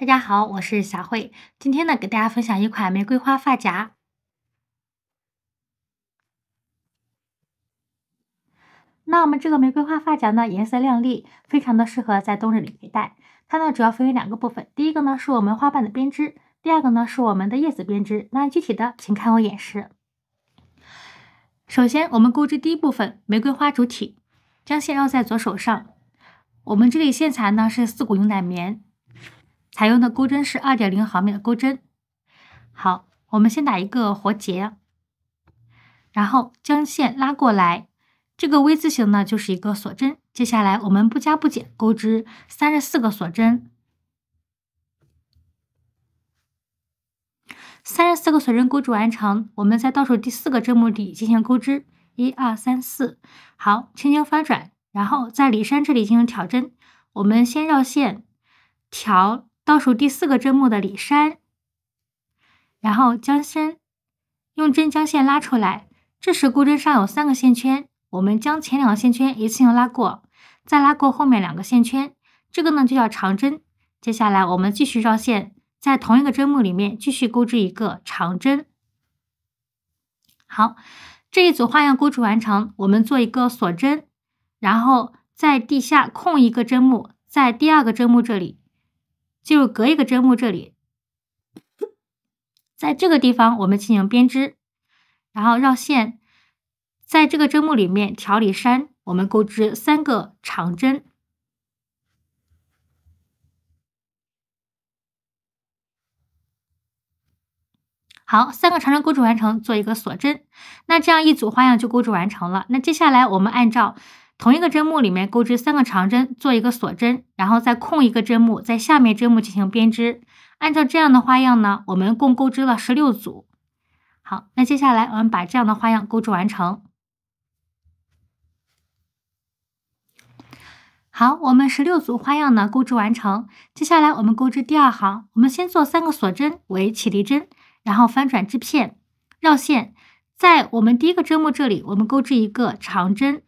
大家好，我是小慧。今天呢，给大家分享一款玫瑰花发夹。那我们这个玫瑰花发夹呢，颜色亮丽，非常的适合在冬日里佩戴。它呢，主要分为两个部分，第一个呢是我们花瓣的编织，第二个呢是我们的叶子编织。那具体的，请看我演示。首先，我们钩织第一部分玫瑰花主体，将线绕在左手上。我们这里线材呢是四股牛奶棉。采用的钩针是二点零毫米的钩针。好，我们先打一个活结，然后将线拉过来。这个 V 字形呢，就是一个锁针。接下来我们不加不减钩织三十四个锁针。三十四个锁针钩织完成，我们在倒数第四个针目里进行钩织。一二三四，好，轻轻翻转，然后在里山这里进行挑针。我们先绕线挑。倒数第四个针目，的里山，然后将针用针将线拉出来。这时钩针上有三个线圈，我们将前两个线圈一次性拉过，再拉过后面两个线圈。这个呢就叫长针。接下来我们继续绕线，在同一个针目里面继续钩织一个长针。好，这一组花样钩织完成，我们做一个锁针，然后在地下空一个针目，在第二个针目这里。进入隔一个针目这里，在这个地方我们进行编织，然后绕线，在这个针目里面调里山，我们钩织三个长针。好，三个长针钩织完成，做一个锁针。那这样一组花样就钩织完成了。那接下来我们按照。同一个针目里面钩织三个长针，做一个锁针，然后再空一个针目，在下面针目进行编织。按照这样的花样呢，我们共钩织了十六组。好，那接下来我们把这样的花样钩织完成。好，我们十六组花样呢钩织完成。接下来我们钩织第二行，我们先做三个锁针为起立针，然后翻转织片，绕线，在我们第一个针目这里，我们钩织一个长针。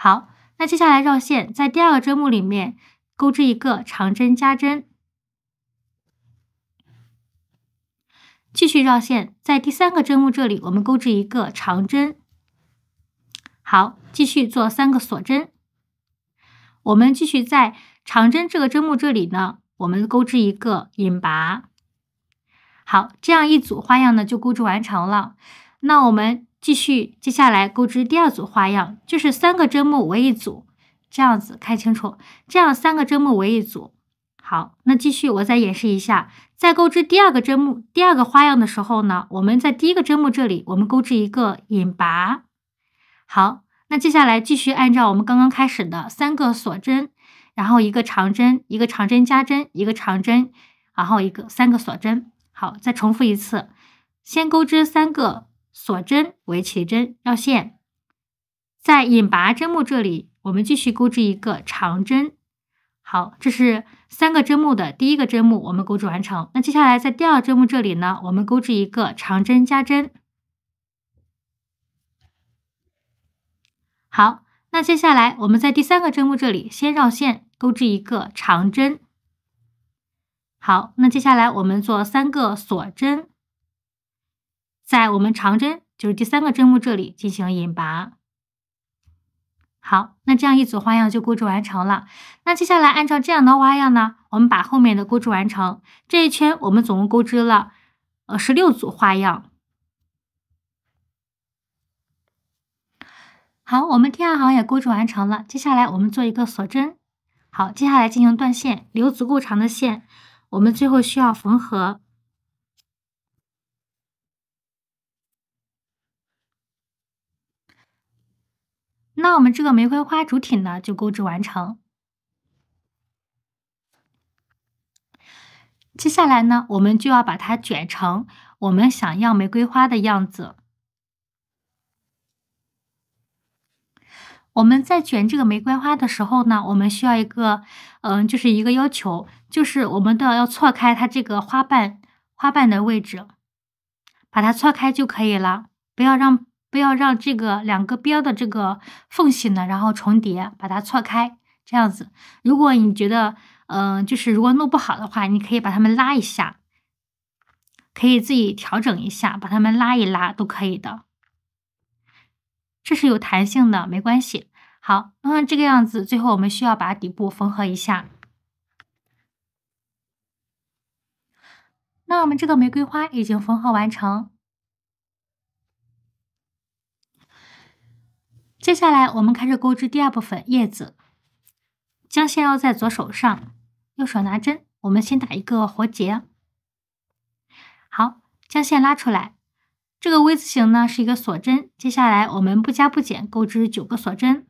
好，那接下来绕线，在第二个针目里面钩织一个长针加针，继续绕线，在第三个针目这里，我们钩织一个长针。好，继续做三个锁针。我们继续在长针这个针目这里呢，我们钩织一个引拔。好，这样一组花样呢就钩织完成了。那我们。继续，接下来钩织第二组花样，就是三个针目为一组，这样子看清楚，这样三个针目为一组。好，那继续，我再演示一下，在钩织第二个针目、第二个花样的时候呢，我们在第一个针目这里，我们钩织一个引拔。好，那接下来继续按照我们刚刚开始的三个锁针，然后一个长针，一个长针加针，一个长针，然后一个三个锁针。好，再重复一次，先钩织三个。锁针为起针，绕线，在引拔针目这里，我们继续钩织一个长针。好，这是三个针目，的第一个针目我们钩织完成。那接下来在第二针目这里呢，我们钩织一个长针加针。好，那接下来我们在第三个针目这里，先绕线钩织一个长针。好，那接下来我们做三个锁针。在我们长针，就是第三个针目这里进行引拔。好，那这样一组花样就钩织完成了。那接下来按照这样的花样呢，我们把后面的钩织完成。这一圈我们总共钩织了呃十六组花样。好，我们第二行也钩织完成了。接下来我们做一个锁针。好，接下来进行断线，留足够长的线。我们最后需要缝合。那我们这个玫瑰花主体呢就钩织完成。接下来呢，我们就要把它卷成我们想要玫瑰花的样子。我们在卷这个玫瑰花的时候呢，我们需要一个嗯，就是一个要求，就是我们要要错开它这个花瓣花瓣的位置，把它错开就可以了，不要让。不要让这个两个边的这个缝隙呢，然后重叠，把它错开，这样子。如果你觉得，嗯，就是如果弄不好的话，你可以把它们拉一下，可以自己调整一下，把它们拉一拉都可以的。这是有弹性的，没关系。好，弄成这个样子，最后我们需要把底部缝合一下。那我们这个玫瑰花已经缝合完成。接下来我们开始钩织第二部分叶子，将线绕在左手上，右手拿针。我们先打一个活结，好，将线拉出来。这个 V 字形呢是一个锁针，接下来我们不加不减钩织九个锁针，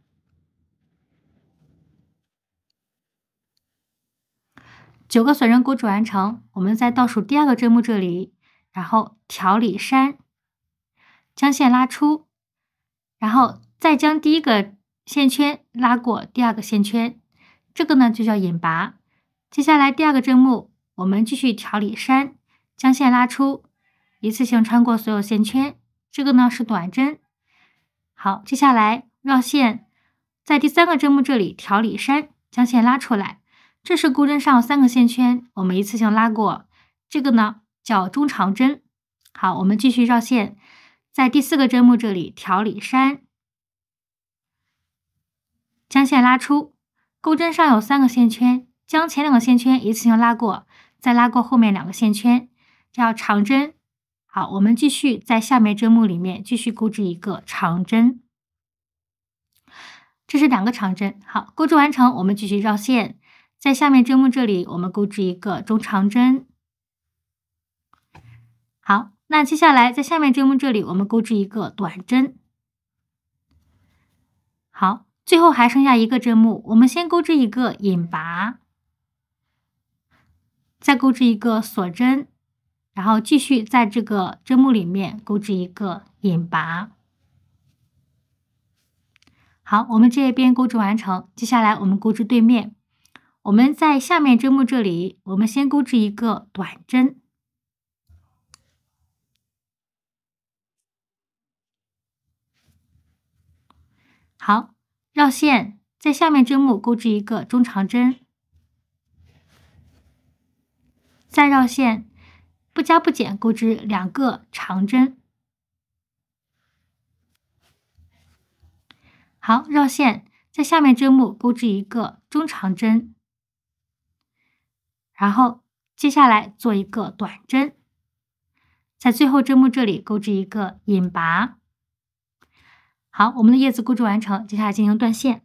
九个锁针钩织完成。我们在倒数第二个针目这里，然后调里山，将线拉出，然后。再将第一个线圈拉过第二个线圈，这个呢就叫引拔。接下来第二个针目，我们继续调理山，将线拉出，一次性穿过所有线圈，这个呢是短针。好，接下来绕线，在第三个针目这里调理山，将线拉出来，这是钩针上三个线圈，我们一次性拉过，这个呢叫中长针。好，我们继续绕线，在第四个针目这里调理山。将线拉出，钩针上有三个线圈，将前两个线圈一次性拉过，再拉过后面两个线圈，叫长针。好，我们继续在下面针目里面继续钩织一个长针，这是两个长针。好，钩织完成，我们继续绕线，在下面针目这里，我们钩织一个中长针。好，那接下来在下面针目这里，我们钩织一个短针。好。最后还剩下一个针目，我们先钩织一个引拔，再钩织一个锁针，然后继续在这个针目里面钩织一个引拔。好，我们这一边钩织完成，接下来我们钩织对面。我们在下面针目这里，我们先钩织一个短针。好。绕线，在下面针目钩织一个中长针，再绕线，不加不减钩织两个长针。好，绕线，在下面针目钩织一个中长针，然后接下来做一个短针，在最后针目这里钩织一个引拔。好，我们的叶子钩织完成，接下来进行断线。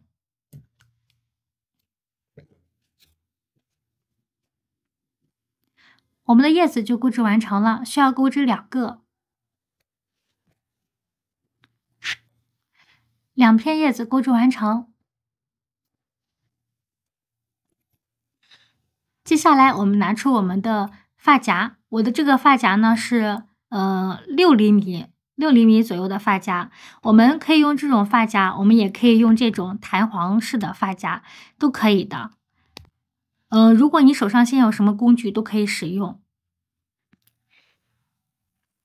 我们的叶子就钩织完成了，需要钩织两个，两片叶子钩织完成。接下来，我们拿出我们的发夹，我的这个发夹呢是呃六厘米。六厘米左右的发夹，我们可以用这种发夹，我们也可以用这种弹簧式的发夹，都可以的。嗯，如果你手上现有什么工具，都可以使用。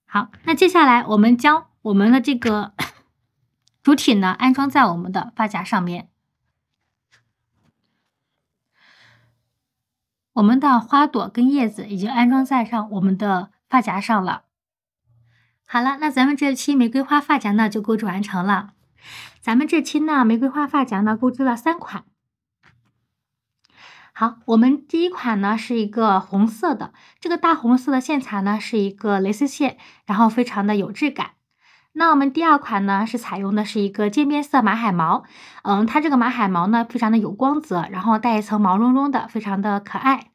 好，那接下来我们将我们的这个 主体呢安装在我们的发夹上面。我们的花朵跟叶子已经安装在上我们的发夹上了。好了，那咱们这期玫瑰花发夹呢就钩织完成了。咱们这期呢玫瑰花发夹呢钩织了三款。好，我们第一款呢是一个红色的，这个大红色的线材呢是一个蕾丝线，然后非常的有质感。那我们第二款呢是采用的是一个渐变色马海毛，嗯，它这个马海毛呢非常的有光泽，然后带一层毛茸茸的，非常的可爱。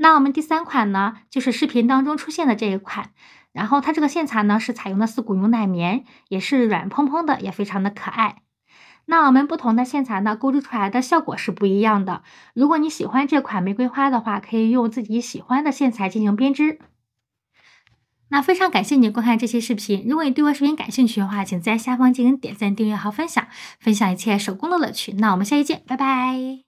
那我们第三款呢就是视频当中出现的这一款。然后它这个线材呢是采用的四股牛奶棉，也是软蓬蓬的，也非常的可爱。那我们不同的线材呢，钩织出来的效果是不一样的。如果你喜欢这款玫瑰花的话，可以用自己喜欢的线材进行编织。那非常感谢你观看这期视频，如果你对我视频感兴趣的话，请在下方进行点赞、订阅和分享，分享一切手工的乐趣。那我们下期见，拜拜。